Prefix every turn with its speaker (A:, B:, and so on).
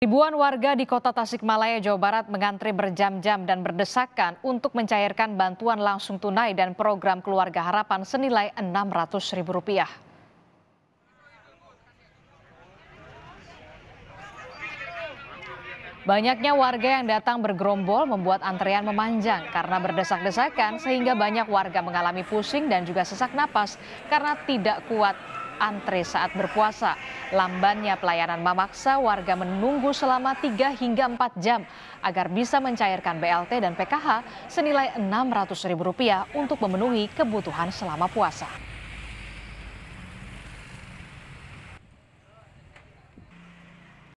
A: Ribuan warga di kota Tasikmalaya, Jawa Barat mengantri berjam-jam dan berdesakan untuk mencairkan bantuan langsung tunai dan program keluarga harapan senilai Rp600.000. Banyaknya warga yang datang bergerombol membuat antrean memanjang karena berdesak-desakan sehingga banyak warga mengalami pusing dan juga sesak napas karena tidak kuat antre saat berpuasa. Lambannya pelayanan memaksa warga menunggu selama 3 hingga 4 jam agar bisa mencairkan BLT dan PKH senilai Rp600.000 untuk memenuhi kebutuhan selama puasa.